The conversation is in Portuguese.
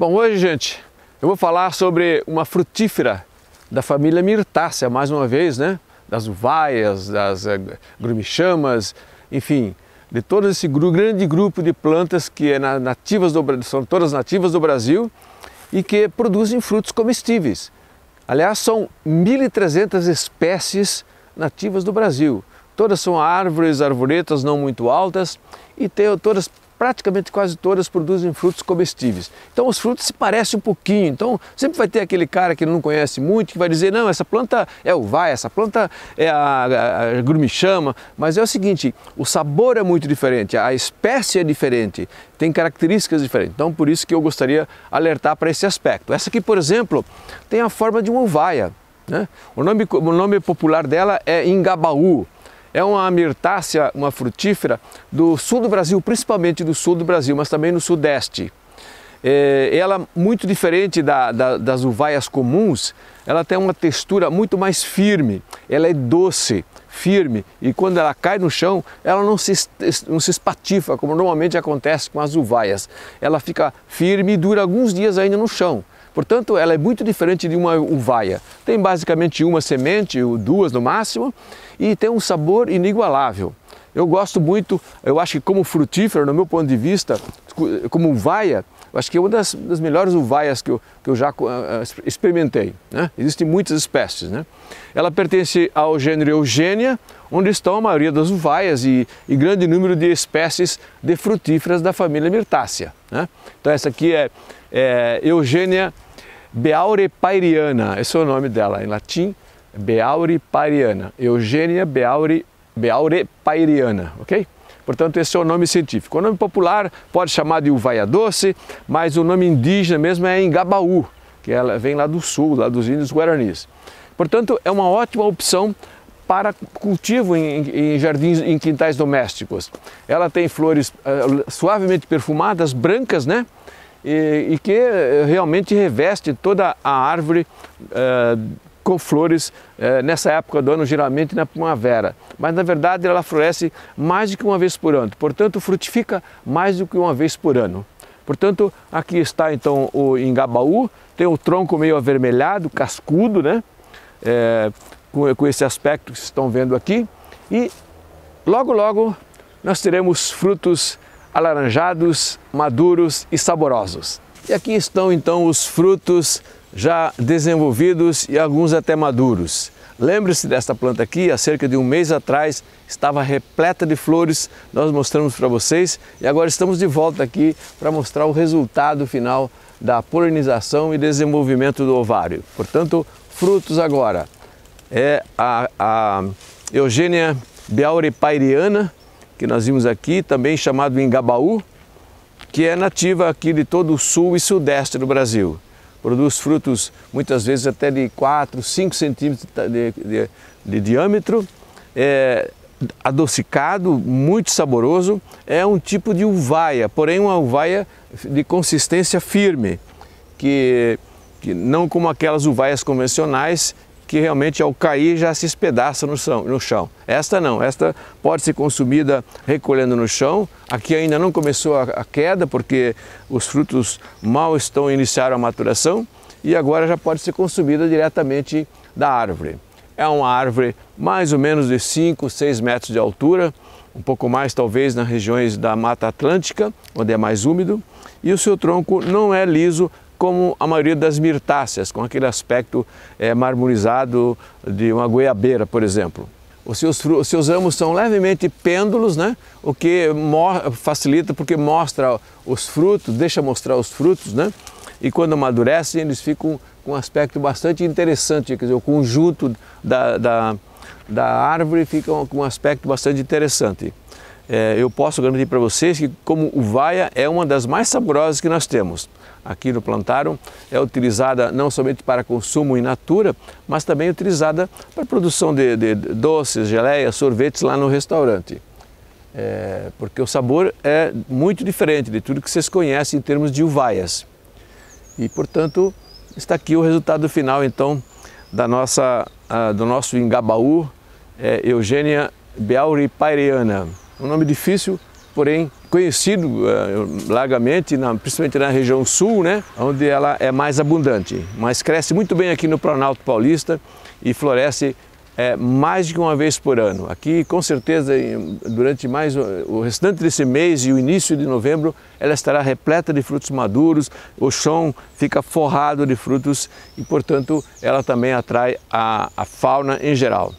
Bom, hoje, gente, eu vou falar sobre uma frutífera da família Mirtácea, mais uma vez, né? Das uvaias, das eh, grumichamas, enfim, de todo esse grande grupo de plantas que é nativas do, são todas nativas do Brasil e que produzem frutos comestíveis. Aliás, são 1.300 espécies nativas do Brasil. Todas são árvores, arvoretas não muito altas e tem, todas praticamente quase todas produzem frutos comestíveis. Então os frutos se parecem um pouquinho. Então sempre vai ter aquele cara que não conhece muito que vai dizer: não, essa planta é o vai, essa planta é a, a grumichama. Mas é o seguinte: o sabor é muito diferente, a espécie é diferente, tem características diferentes. Então por isso que eu gostaria alertar para esse aspecto. Essa aqui, por exemplo, tem a forma de uma uvaia. Né? O, nome, o nome popular dela é Ingabaú é uma mirtácea, uma frutífera do sul do Brasil, principalmente do sul do Brasil, mas também no sudeste. É, ela, muito diferente da, da, das uvaias comuns, ela tem uma textura muito mais firme, ela é doce, firme, e quando ela cai no chão, ela não se, não se espatifa, como normalmente acontece com as uvaias. Ela fica firme e dura alguns dias ainda no chão. Portanto, ela é muito diferente de uma uvaia. Tem basicamente uma semente, ou duas no máximo, e tem um sabor inigualável. Eu gosto muito, eu acho que como frutífero, no meu ponto de vista, como uvaia, eu acho que é uma das, das melhores uvaias que eu, que eu já uh, experimentei. Né? Existem muitas espécies. Né? Ela pertence ao gênero Eugênia, onde estão a maioria das uvaias e, e grande número de espécies de frutíferas da família Mirtácea. Né? Então essa aqui é é, Eugênia Beaure Pairiana, esse é o nome dela em latim, Beaure Pairiana, Eugênia Beaure, Pairiana, ok? Portanto, esse é o nome científico. O nome popular pode chamar de uvaia doce, mas o nome indígena mesmo é Engabaú, que ela vem lá do sul, lá dos índios guaranis. Portanto, é uma ótima opção para cultivo em, em, jardins, em quintais domésticos. Ela tem flores uh, suavemente perfumadas, brancas, né? e, e que eh, realmente reveste toda a árvore é, com flores é, nessa época do ano, geralmente na primavera. Mas na verdade ela floresce mais do que uma vez por ano, portanto frutifica mais do que uma vez por ano. Portanto, aqui está então o engabaú, tem o tronco meio avermelhado, cascudo, né? É, com, com esse aspecto que vocês estão vendo aqui. E logo, logo nós teremos frutos alaranjados, maduros e saborosos. E aqui estão então os frutos já desenvolvidos e alguns até maduros. Lembre-se desta planta aqui, há cerca de um mês atrás estava repleta de flores, nós mostramos para vocês e agora estamos de volta aqui para mostrar o resultado final da polinização e desenvolvimento do ovário. Portanto, frutos agora. É a, a Eugênia biauripairiana, que nós vimos aqui, também chamado engabaú, que é nativa aqui de todo o sul e sudeste do Brasil. Produz frutos muitas vezes até de 4, 5 centímetros de, de, de diâmetro, é adocicado, muito saboroso. É um tipo de uvaia, porém uma uvaia de consistência firme, que, que não como aquelas uvaias convencionais que realmente ao cair já se espedaça no chão. Esta não, esta pode ser consumida recolhendo no chão. Aqui ainda não começou a queda porque os frutos mal estão iniciaram a maturação e agora já pode ser consumida diretamente da árvore. É uma árvore mais ou menos de 5, 6 metros de altura, um pouco mais talvez nas regiões da Mata Atlântica, onde é mais úmido, e o seu tronco não é liso, como a maioria das mirtáceas, com aquele aspecto é, marmorizado de uma goiabeira, por exemplo. Os seus, os seus ramos são levemente pêndulos, né? o que facilita porque mostra os frutos, deixa mostrar os frutos, né? e quando amadurecem eles ficam com um aspecto bastante interessante, quer dizer, o conjunto da, da, da árvore fica com um aspecto bastante interessante é, eu posso garantir para vocês que como uvaia é uma das mais saborosas que nós temos. Aqui no Plantarum é utilizada não somente para consumo in natura, mas também utilizada para produção de, de doces, geleias, sorvetes lá no restaurante. É, porque o sabor é muito diferente de tudo que vocês conhecem em termos de uvaias. E, portanto, está aqui o resultado final, então, da nossa, uh, do nosso Engabaú, é, Eugênia Beauri Paireana um nome difícil, porém conhecido eh, largamente, na, principalmente na região sul, né, onde ela é mais abundante, mas cresce muito bem aqui no Planalto Paulista e floresce eh, mais de uma vez por ano. Aqui, com certeza, durante mais o restante desse mês e o início de novembro, ela estará repleta de frutos maduros, o chão fica forrado de frutos e, portanto, ela também atrai a, a fauna em geral.